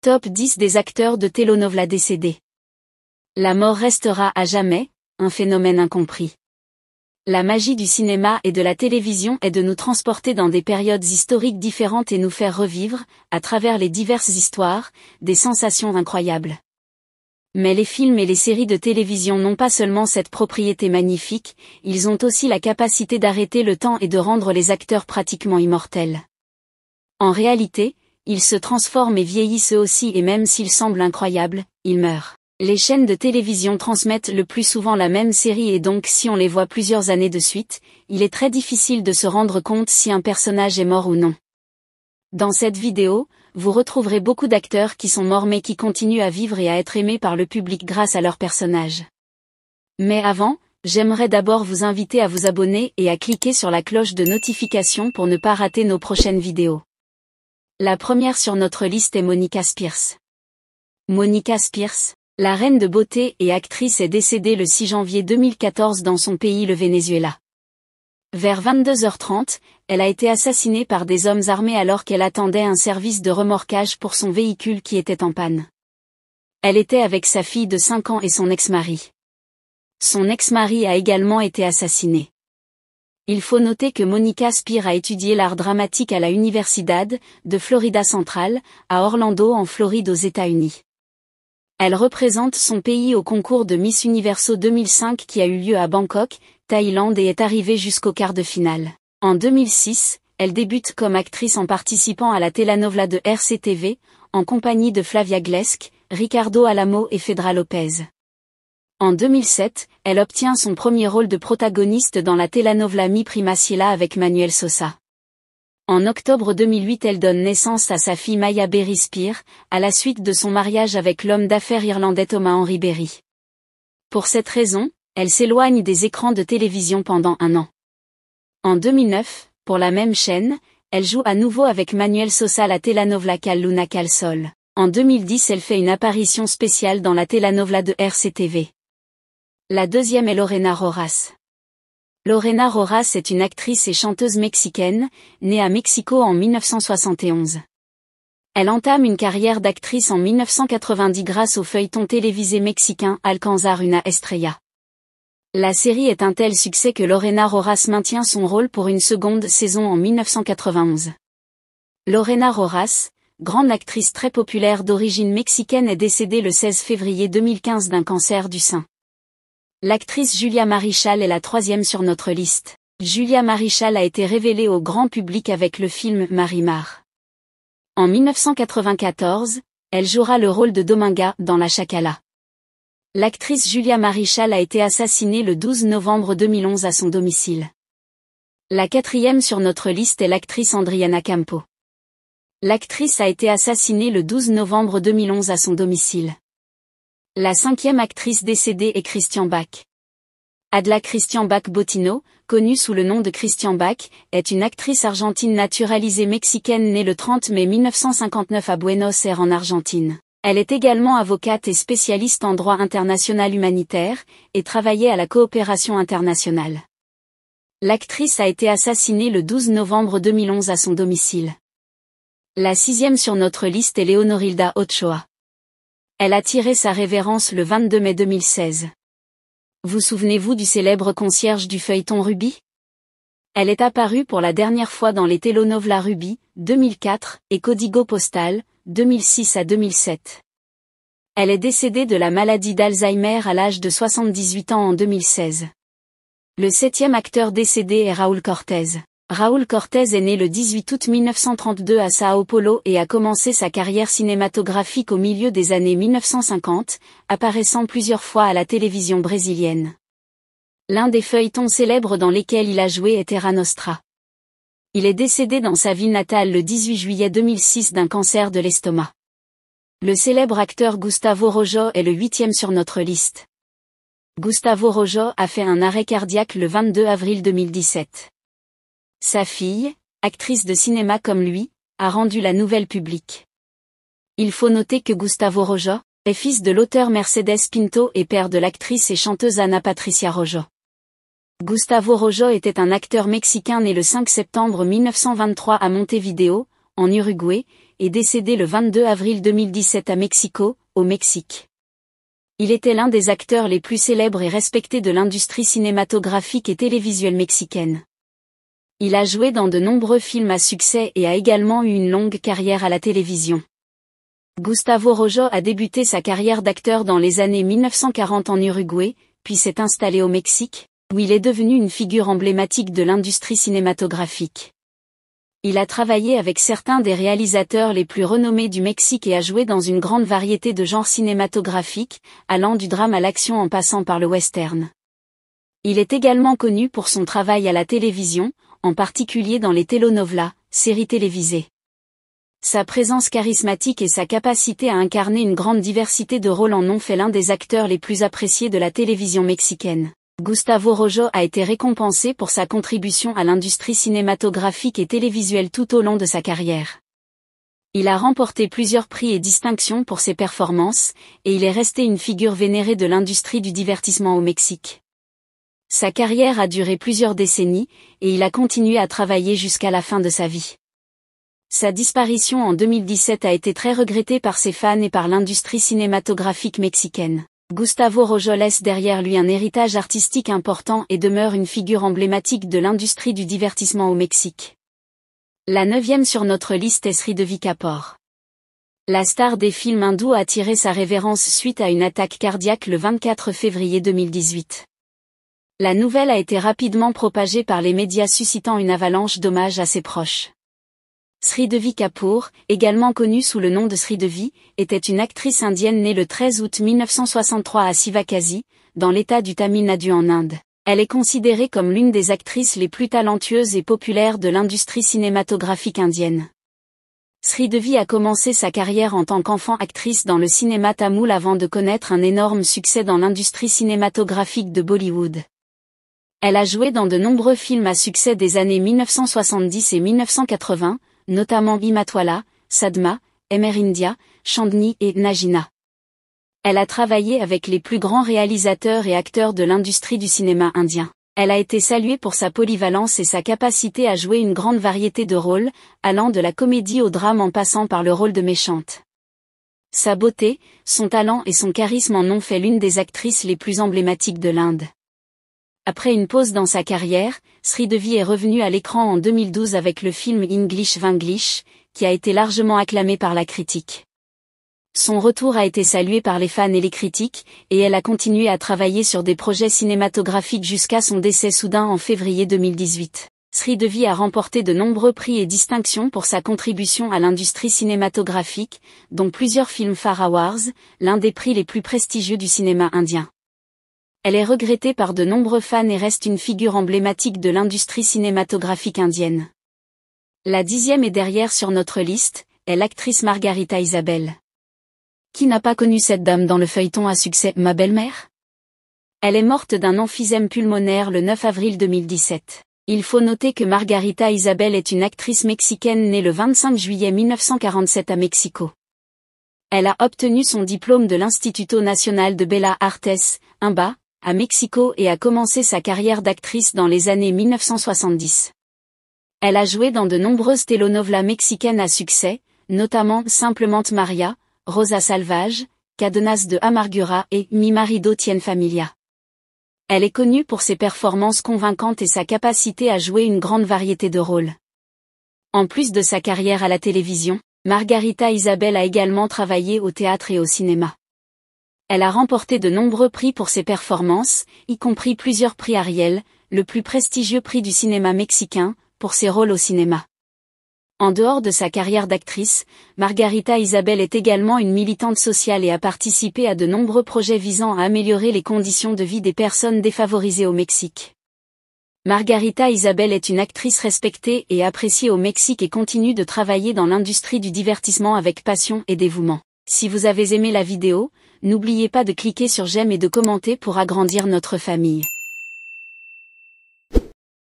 Top 10 des acteurs de Telenovela décédés. La mort restera à jamais, un phénomène incompris. La magie du cinéma et de la télévision est de nous transporter dans des périodes historiques différentes et nous faire revivre, à travers les diverses histoires, des sensations incroyables. Mais les films et les séries de télévision n'ont pas seulement cette propriété magnifique, ils ont aussi la capacité d'arrêter le temps et de rendre les acteurs pratiquement immortels. En réalité, ils se transforment et vieillissent eux aussi et même s'ils semblent incroyables, ils meurent. Les chaînes de télévision transmettent le plus souvent la même série et donc si on les voit plusieurs années de suite, il est très difficile de se rendre compte si un personnage est mort ou non. Dans cette vidéo, vous retrouverez beaucoup d'acteurs qui sont morts mais qui continuent à vivre et à être aimés par le public grâce à leurs personnages. Mais avant, j'aimerais d'abord vous inviter à vous abonner et à cliquer sur la cloche de notification pour ne pas rater nos prochaines vidéos. La première sur notre liste est Monica Spears. Monica Spears, la reine de beauté et actrice est décédée le 6 janvier 2014 dans son pays le Venezuela. Vers 22h30, elle a été assassinée par des hommes armés alors qu'elle attendait un service de remorquage pour son véhicule qui était en panne. Elle était avec sa fille de 5 ans et son ex-mari. Son ex-mari a également été assassiné. Il faut noter que Monica aspire a étudié l'art dramatique à la Universidad de Florida Central, à Orlando en Floride aux États-Unis. Elle représente son pays au concours de Miss Universo 2005 qui a eu lieu à Bangkok, Thaïlande et est arrivée jusqu'au quart de finale. En 2006, elle débute comme actrice en participant à la telenovela de RCTV, en compagnie de Flavia Glesk, Ricardo Alamo et Fedra Lopez. En 2007, elle obtient son premier rôle de protagoniste dans la telenovela Mi Primaciela avec Manuel Sosa. En octobre 2008 elle donne naissance à sa fille Maya Berry Spear, à la suite de son mariage avec l'homme d'affaires irlandais Thomas Henry Berry. Pour cette raison, elle s'éloigne des écrans de télévision pendant un an. En 2009, pour la même chaîne, elle joue à nouveau avec Manuel Sosa la telenovela Cal Luna Cal Sol. En 2010 elle fait une apparition spéciale dans la telenovela de RCTV. La deuxième est Lorena Roras. Lorena Roras est une actrice et chanteuse mexicaine, née à Mexico en 1971. Elle entame une carrière d'actrice en 1990 grâce au feuilleton télévisé mexicain Alcanzar una estrella. La série est un tel succès que Lorena Roras maintient son rôle pour une seconde saison en 1991. Lorena Roras, grande actrice très populaire d'origine mexicaine est décédée le 16 février 2015 d'un cancer du sein. L'actrice Julia Marichal est la troisième sur notre liste. Julia Marichal a été révélée au grand public avec le film Marimar. En 1994, elle jouera le rôle de Dominga dans La Chacala. L'actrice Julia Marichal a été assassinée le 12 novembre 2011 à son domicile. La quatrième sur notre liste est l'actrice Andriana Campo. L'actrice a été assassinée le 12 novembre 2011 à son domicile. La cinquième actrice décédée est Christian Bach. Adla Christian Bach Bottino, connue sous le nom de Christian Bach, est une actrice argentine naturalisée mexicaine née le 30 mai 1959 à Buenos Aires en Argentine. Elle est également avocate et spécialiste en droit international humanitaire, et travaillait à la coopération internationale. L'actrice a été assassinée le 12 novembre 2011 à son domicile. La sixième sur notre liste est Leonorilda Ochoa. Elle a tiré sa révérence le 22 mai 2016. Vous souvenez-vous du célèbre concierge du feuilleton Ruby Elle est apparue pour la dernière fois dans les Télonovla Ruby, 2004, et Codigo Postal, 2006 à 2007. Elle est décédée de la maladie d'Alzheimer à l'âge de 78 ans en 2016. Le septième acteur décédé est Raoul Cortez. Raúl Cortés est né le 18 août 1932 à Sao Paulo et a commencé sa carrière cinématographique au milieu des années 1950, apparaissant plusieurs fois à la télévision brésilienne. L'un des feuilletons célèbres dans lesquels il a joué est Terra Nostra. Il est décédé dans sa ville natale le 18 juillet 2006 d'un cancer de l'estomac. Le célèbre acteur Gustavo Rojo est le huitième sur notre liste. Gustavo Rojo a fait un arrêt cardiaque le 22 avril 2017. Sa fille, actrice de cinéma comme lui, a rendu la nouvelle publique. Il faut noter que Gustavo Rojo, est fils de l'auteur Mercedes Pinto et père de l'actrice et chanteuse Ana Patricia Rojo. Gustavo Rojo était un acteur mexicain né le 5 septembre 1923 à Montevideo, en Uruguay, et décédé le 22 avril 2017 à Mexico, au Mexique. Il était l'un des acteurs les plus célèbres et respectés de l'industrie cinématographique et télévisuelle mexicaine. Il a joué dans de nombreux films à succès et a également eu une longue carrière à la télévision. Gustavo Rojo a débuté sa carrière d'acteur dans les années 1940 en Uruguay, puis s'est installé au Mexique, où il est devenu une figure emblématique de l'industrie cinématographique. Il a travaillé avec certains des réalisateurs les plus renommés du Mexique et a joué dans une grande variété de genres cinématographiques, allant du drame à l'action en passant par le western. Il est également connu pour son travail à la télévision, en particulier dans les telenovelas, séries télévisées. Sa présence charismatique et sa capacité à incarner une grande diversité de rôles en ont fait l'un des acteurs les plus appréciés de la télévision mexicaine. Gustavo Rojo a été récompensé pour sa contribution à l'industrie cinématographique et télévisuelle tout au long de sa carrière. Il a remporté plusieurs prix et distinctions pour ses performances, et il est resté une figure vénérée de l'industrie du divertissement au Mexique. Sa carrière a duré plusieurs décennies, et il a continué à travailler jusqu'à la fin de sa vie. Sa disparition en 2017 a été très regrettée par ses fans et par l'industrie cinématographique mexicaine. Gustavo Rojo laisse derrière lui un héritage artistique important et demeure une figure emblématique de l'industrie du divertissement au Mexique. La neuvième sur notre liste est Sri Kapoor. La star des films hindous a tiré sa révérence suite à une attaque cardiaque le 24 février 2018. La nouvelle a été rapidement propagée par les médias suscitant une avalanche d'hommages à ses proches. Sridevi Kapoor, également connue sous le nom de Sridevi, était une actrice indienne née le 13 août 1963 à Sivakasi, dans l'état du Tamil Nadu en Inde. Elle est considérée comme l'une des actrices les plus talentueuses et populaires de l'industrie cinématographique indienne. Sridevi a commencé sa carrière en tant qu'enfant actrice dans le cinéma tamoul avant de connaître un énorme succès dans l'industrie cinématographique de Bollywood. Elle a joué dans de nombreux films à succès des années 1970 et 1980, notamment Imatwala, Sadma, Emerindia, Chandni et Najina. Elle a travaillé avec les plus grands réalisateurs et acteurs de l'industrie du cinéma indien. Elle a été saluée pour sa polyvalence et sa capacité à jouer une grande variété de rôles, allant de la comédie au drame en passant par le rôle de méchante. Sa beauté, son talent et son charisme en ont fait l'une des actrices les plus emblématiques de l'Inde. Après une pause dans sa carrière, Sridevi est revenu à l'écran en 2012 avec le film English Vinglish, qui a été largement acclamé par la critique. Son retour a été salué par les fans et les critiques, et elle a continué à travailler sur des projets cinématographiques jusqu'à son décès soudain en février 2018. Sridevi a remporté de nombreux prix et distinctions pour sa contribution à l'industrie cinématographique, dont plusieurs films far Awards, l'un des prix les plus prestigieux du cinéma indien elle est regrettée par de nombreux fans et reste une figure emblématique de l'industrie cinématographique indienne. La dixième et derrière sur notre liste, est l'actrice Margarita Isabel. Qui n'a pas connu cette dame dans le feuilleton à succès Ma belle-mère Elle est morte d'un emphysème pulmonaire le 9 avril 2017. Il faut noter que Margarita Isabel est une actrice mexicaine née le 25 juillet 1947 à Mexico. Elle a obtenu son diplôme de l'Instituto Nacional de Bellas Artes, IMBA, à Mexico et a commencé sa carrière d'actrice dans les années 1970. Elle a joué dans de nombreuses telenovelas mexicaines à succès, notamment Simplement Maria, Rosa Salvage, Cadenas de Amargura et Mi Marido Tiene Familia. Elle est connue pour ses performances convaincantes et sa capacité à jouer une grande variété de rôles. En plus de sa carrière à la télévision, Margarita Isabel a également travaillé au théâtre et au cinéma. Elle a remporté de nombreux prix pour ses performances, y compris plusieurs prix Ariel, le plus prestigieux prix du cinéma mexicain, pour ses rôles au cinéma. En dehors de sa carrière d'actrice, Margarita Isabel est également une militante sociale et a participé à de nombreux projets visant à améliorer les conditions de vie des personnes défavorisées au Mexique. Margarita Isabel est une actrice respectée et appréciée au Mexique et continue de travailler dans l'industrie du divertissement avec passion et dévouement. Si vous avez aimé la vidéo, n'oubliez pas de cliquer sur j'aime et de commenter pour agrandir notre famille.